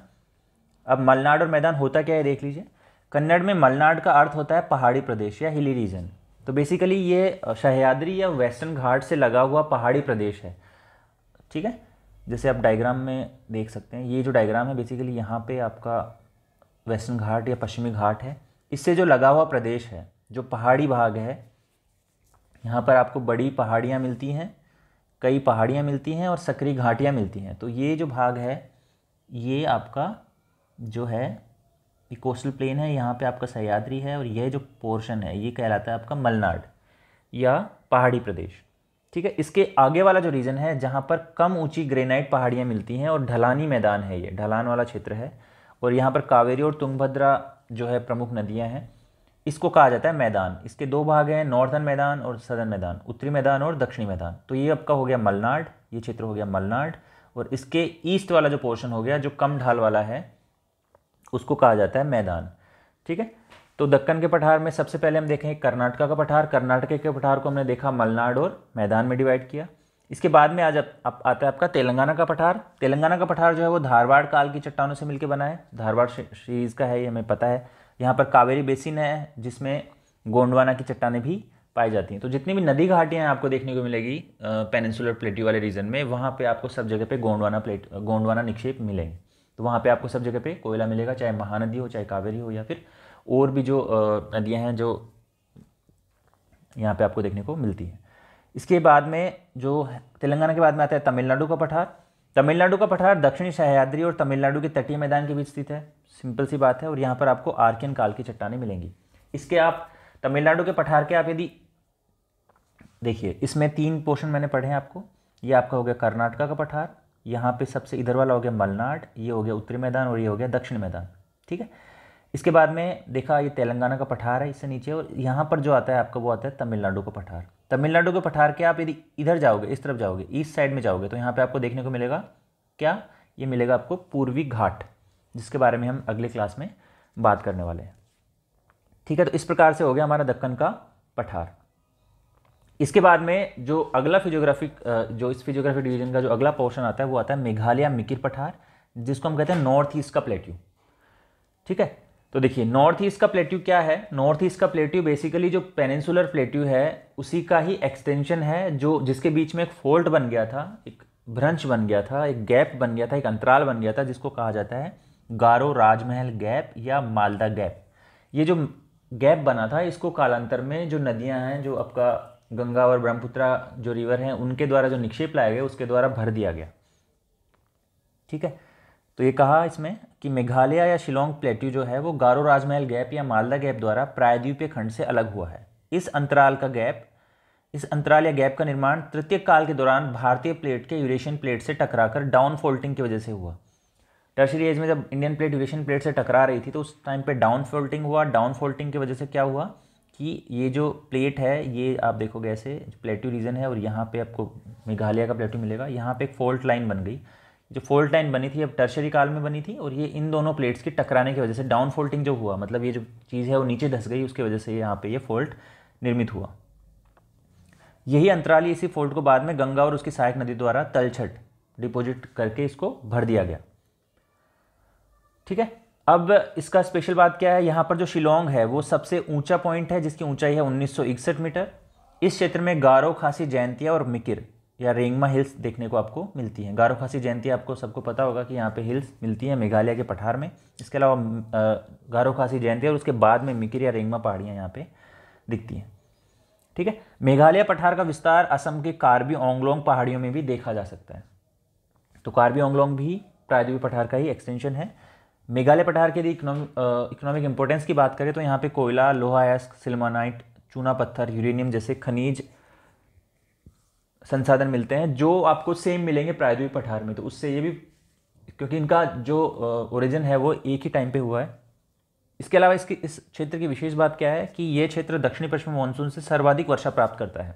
अब मलनाड और मैदान होता क्या है देख लीजिए कन्नड़ में मलनाड का अर्थ होता है पहाड़ी प्रदेश या हिली रीजन तो बेसिकली ये सहयाद्री या वेस्टर्न घाट से लगा हुआ पहाड़ी प्रदेश है ठीक है जैसे आप डायग्राम में देख सकते हैं ये जो डायग्राम है बेसिकली यहाँ पे आपका वेस्टर्न घाट या पश्चिमी घाट है इससे जो लगा हुआ प्रदेश है जो पहाड़ी भाग है यहाँ पर आपको बड़ी पहाड़ियाँ मिलती हैं कई पहाड़ियाँ मिलती हैं और सकरी घाटियाँ मिलती हैं तो ये जो भाग है ये आपका जो है ये कोस्टल प्लेन है यहाँ पे आपका सयाद्री है और यह जो पोर्शन है ये कहलाता है आपका मलनाड या पहाड़ी प्रदेश ठीक है इसके आगे वाला जो रीजन है जहाँ पर कम ऊंची ग्रेनाइट पहाड़ियाँ मिलती हैं और ढलानी मैदान है ये ढलान वाला क्षेत्र है और यहाँ पर कावेरी और तुंगभद्रा जो है प्रमुख नदियाँ हैं इसको कहा जाता है मैदान इसके दो भाग हैं नॉर्दर्न मैदान और सदर्न मैदान उत्तरी मैदान और दक्षिणी मैदान तो ये आपका हो गया मलनाड ये क्षेत्र हो गया मलनाड और इसके ईस्ट वाला जो पोर्शन हो गया जो कम ढाल वाला है उसको कहा जाता है मैदान ठीक है तो दक्कन के पठार में सबसे पहले हम देखें कर्नाटका का पठार कर्नाटक के पठार को हमने देखा मलनाड और मैदान में डिवाइड किया इसके बाद में आज अब आप आता है आपका तेलंगाना का पठार तेलंगाना का पठार जो है वो धारवाड़ काल की चट्टानों से मिलकर बना है धारवाड़ सीरीज़ का है ये हमें पता है यहाँ पर कावेरी बेसिन है जिसमें गोंडवाना की चट्टाने भी पाई जाती हैं तो जितनी भी नदी घाटियाँ आपको देखने को मिलेगी पेनिनसुलर प्लेटी वाले रीजन में वहाँ पे आपको सब जगह पे गोंडवाना प्लेट गोंडवाना निक्षेप मिलेंगे तो वहाँ पे आपको सब जगह पे कोयला मिलेगा चाहे महानदी हो चाहे कावेरी हो या फिर और भी जो नदियाँ हैं जो यहाँ पर आपको देखने को मिलती हैं इसके बाद में जो तेलंगाना के बाद में आता है तमिलनाडु का पठार तमिलनाडु का पठार दक्षिणी सहयाद्री और तमिलनाडु के तटीय मैदान के बीच स्थित है सिंपल सी बात है और यहाँ पर आपको आर्कियन काल की चट्टाने मिलेंगी इसके आप तमिलनाडु के पठार के आप यदि देखिए इसमें तीन पोर्शन मैंने पढ़े हैं आपको ये आपका हो गया कर्नाटका का पठार यहाँ पे सबसे इधर वाला हो गया मलनाड ये हो गया उत्तरी मैदान और ये हो गया दक्षिण मैदान ठीक है इसके बाद में देखा ये तेलंगाना का पठार है इससे नीचे और यहाँ पर जो आता है आपका वो आता है तमिलनाडु का पठार तमिलनाडु के पठार के आप यदि इधर जाओगे इस तरफ जाओगे ईस्ट साइड में जाओगे तो यहाँ पर आपको देखने को मिलेगा क्या ये मिलेगा आपको पूर्वी घाट जिसके बारे में हम अगले क्लास में बात करने वाले हैं ठीक है तो इस प्रकार से हो गया हमारा दक्कन का पठार इसके बाद में जो अगला फिजियोग्राफिक जो इस फिजियोग्राफिक डिवीजन का जो अगला पोर्शन आता है वो आता है मेघालय मिकिर पठार जिसको हम कहते हैं नॉर्थ ईस्ट का प्लेट्यू ठीक है तो देखिए नॉर्थ ईस्ट का प्लेट्यू क्या है नॉर्थ ईस्ट का प्लेट्यू बेसिकली जो पेनिनसुलर प्लेट्यू है उसी का ही एक्सटेंशन है जो जिसके बीच में एक फोल्ट बन गया था एक भ्रंश बन गया था एक गैप बन गया था एक अंतराल बन गया था जिसको कहा जाता है गारो राजमहल गैप या मालदा गैप ये जो गैप बना था इसको कालांतर में जो नदियां हैं जो आपका गंगा और ब्रह्मपुत्रा जो रिवर हैं उनके द्वारा जो निक्षेप लाए गए उसके द्वारा भर दिया गया ठीक है तो ये कहा इसमें कि मेघालय या शिलोंग प्लेट्यू जो है वो गारो राजमहल गैप या मालदा गैप द्वारा प्रायद्वीपीय खंड से अलग हुआ है इस अंतराल का गैप इस अंतराल या गैप का निर्माण तृतीय काल के दौरान भारतीय प्लेट के यूरेशियन प्लेट से टकराकर डाउन फोल्टिंग की वजह से हुआ टर्शरी एज में जब इंडियन प्लेट यूरेशियन प्लेट से टकरा रही थी तो उस टाइम पे डाउन फोल्टिंग हुआ डाउन फोल्टिंग की वजह से क्या हुआ कि ये जो प्लेट है ये आप देखोगे ऐसे प्लेट्यू रीजन है और यहाँ पे आपको मेघालय का प्लेट्यू मिलेगा यहाँ पे एक फोल्ट लाइन बन गई जो फोल्ट लाइन बनी थी अब टर्शरी काल में बनी थी और ये इन दोनों प्लेट्स की टकराने की वजह से डाउन फोल्टिंग जो हुआ मतलब ये जो चीज़ है वो नीचे धस गई उसकी वजह से यहाँ पर ये फोल्ट निर्मित हुआ यही अंतराल इसी फोल्ट को बाद में गंगा और उसकी सहायक नदी द्वारा तलछट डिपोजिट करके इसको भर दिया गया ठीक है अब इसका स्पेशल बात क्या है यहाँ पर जो शिलोंग है वो सबसे ऊंचा पॉइंट है जिसकी ऊंचाई है उन्नीस मीटर इस क्षेत्र में गारो खासी जयंतिया और मिकिर या रेंगमा हिल्स देखने को आपको मिलती हैं गारो खासी जयंतिया आपको सबको पता होगा कि यहाँ पे हिल्स मिलती हैं मेघालय के पठार में इसके अलावा गारो खासी जयंतिया और उसके बाद में मिकिर या रेंगमा पहाड़ियाँ यहाँ पर दिखती हैं ठीक है मेघालय पठार का विस्तार असम के कार्बी ओंगलोंग पहाड़ियों में भी देखा जा सकता है तो कार्बी ओंगलोंग भी प्रायद्वीप पठार का ही एक्सटेंशन है मेघालय पठार के यदि इकोनॉमिक इम्पोर्टेंस की बात करें तो यहाँ पे कोयला लोहा एस्क सिल्मानाइट चूना पत्थर यूरेनियम जैसे खनिज संसाधन मिलते हैं जो आपको सेम मिलेंगे प्रायद्वीप पठार में तो उससे ये भी क्योंकि इनका जो ओरिजिन है वो एक ही टाइम पे हुआ है इसके अलावा इसकी इस क्षेत्र की विशेष बात क्या है कि ये क्षेत्र दक्षिणी पश्चिम मानसून से सर्वाधिक वर्षा प्राप्त करता है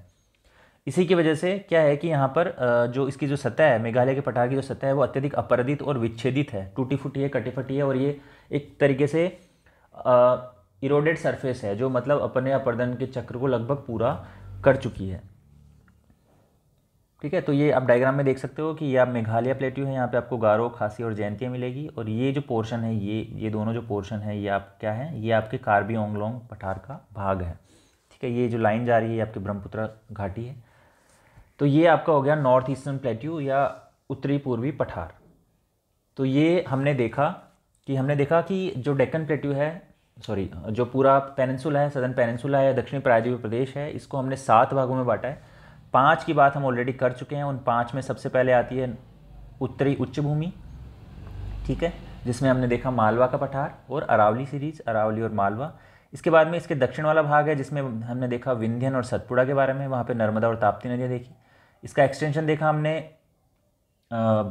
इसी की वजह से क्या है कि यहाँ पर जो इसकी जो सतह है मेघालय के पठार की जो सतह है वो अत्यधिक अपरदित और विच्छेदित है टूटी फूटी है कटी फटी है और ये एक तरीके से इरोडेड सरफेस है जो मतलब अपने अपर्दन के चक्र को लगभग पूरा कर चुकी है ठीक है तो ये आप डायग्राम में देख सकते हो कि ये आप मेघालय प्लेट्यू है यहाँ पे आपको गारो खासी और जयंतियाँ मिलेगी और ये जो पोर्शन है ये ये दोनों जो पोर्शन है ये आप क्या है ये आपके कार्बी ओंगलोंग पठार का भाग है ठीक है ये जो लाइन जा रही है आपके ब्रह्मपुत्र घाटी है तो ये आपका हो गया नॉर्थ ईस्टर्न प्लेट्यू या उत्तरी पूर्वी पठार तो ये हमने देखा कि हमने देखा कि जो डेक्कन प्लेट्यू है सॉरी जो पूरा पेनसुला है सदर्न पेनसुला है दक्षिणी प्रायद्वीप प्रदेश है इसको हमने सात भागों में बांटा है पांच की बात हम ऑलरेडी कर चुके हैं उन पांच में सबसे पहले आती है उत्तरी उच्च भूमि ठीक है जिसमें हमने देखा मालवा का पठार और अरावली सीरीज अरावली और मालवा इसके बाद में इसके दक्षिण वाला भाग है जिसमें हमने देखा विंध्यन और सतपुड़ा के बारे में वहाँ पर नर्मदा और ताप्ती नदियाँ देखी इसका एक्सटेंशन देखा हमने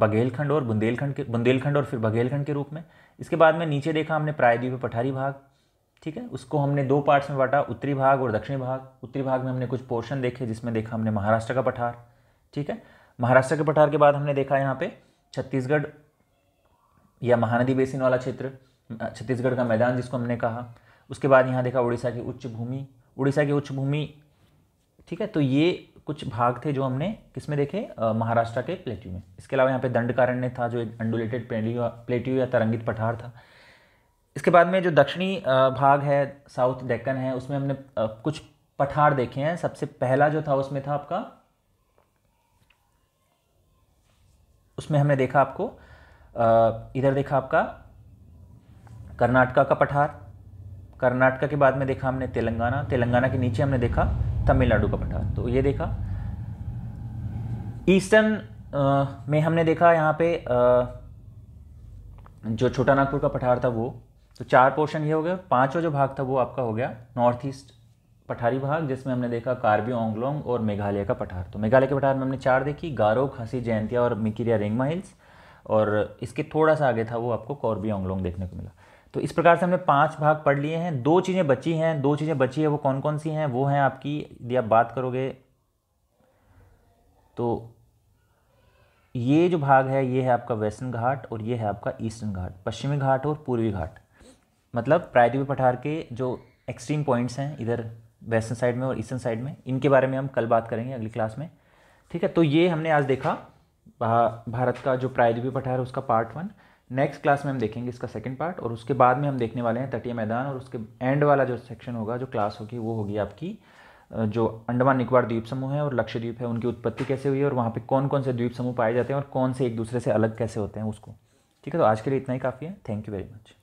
बघेलखंड और बुंदेलखंड के बुंदेलखंड और फिर बघेलखंड के रूप में इसके बाद में नीचे देखा हमने प्रायद्वीप पठारी भाग ठीक है उसको हमने दो पार्ट्स में बांटा उत्तरी भाग और दक्षिणी भाग उत्तरी भाग में हमने कुछ पोर्शन देखे जिसमें देखा हमने महाराष्ट्र का पठार ठीक है महाराष्ट्र के पठार के बाद हमने देखा यहाँ पे छत्तीसगढ़ या महानदी बेसिन वाला क्षेत्र छत्तीसगढ़ का मैदान जिसको हमने कहा उसके बाद यहाँ देखा उड़ीसा की उच्च भूमि उड़ीसा की उच्च भूमि ठीक है तो ये कुछ भाग थे जो हमने किसमें देखे महाराष्ट्र के प्लेट्यू में इसके अलावा यहाँ पे दंडकारण्य था जो एक अंडुलेटेड प्लेट्यू प्लेट्यू या तरंगित पठार था इसके बाद में जो दक्षिणी भाग है साउथ डेक्कन है उसमें हमने कुछ पठार देखे हैं सबसे पहला जो था उसमें था आपका उसमें हमने देखा आपको इधर देखा आपका कर्नाटका का पठार कर्नाटका के बाद में देखा हमने तेलंगाना तेलंगाना के नीचे हमने देखा तमिलनाडु का पठार तो ये देखा ईस्टर्न में हमने देखा यहाँ पे जो छोटा नागपुर का पठार था वो तो चार पोर्शन ये हो गया पांचवा जो भाग था वो आपका हो गया नॉर्थ ईस्ट पठारी भाग जिसमें हमने देखा कार्बी ओंगलोंग और मेघालय का पठार तो मेघालय के पठार में हमने चार देखी गारो खासी जयंतिया और मिकिरिया रेंगमा हिल्स और इसके थोड़ा सा आगे था वो आपको कॉर्बी ओंगलोंग देखने को मिला तो इस प्रकार से हमने पांच भाग पढ़ लिए हैं दो चीज़ें बची हैं दो चीज़ें बची है वो कौन कौन सी हैं वो हैं आपकी यदि आप बात करोगे तो ये जो भाग है ये है आपका वेस्टर्न घाट और ये है आपका ईस्टर्न घाट पश्चिमी घाट और पूर्वी घाट मतलब प्रायद्वीप पठार के जो एक्सट्रीम पॉइंट्स हैं इधर वेस्टर्न साइड में और ईस्टर्न साइड में इनके बारे में हम कल बात करेंगे अगली क्लास में ठीक है तो ये हमने आज देखा भारत का जो प्रायद्वीपीय पठार है उसका पार्ट वन नेक्स्ट क्लास में हम देखेंगे इसका सेकंड पार्ट और उसके बाद में हम देखने वाले हैं तटीय मैदान और उसके एंड वाला जो सेक्शन होगा जो क्लास होगी वो होगी आपकी जो अंडमान निकोबार द्वीप समूह है और लक्षद्वीप है उनकी उत्पत्ति कैसे हुई है और वहाँ पे कौन कौन से द्वीप समूह पाए जाते हैं और कौन से एक दूसरे से अलग कैसे होते हैं उसको ठीक है तो आज के लिए इतना ही काफ़ी है थैंक यू वेरी मच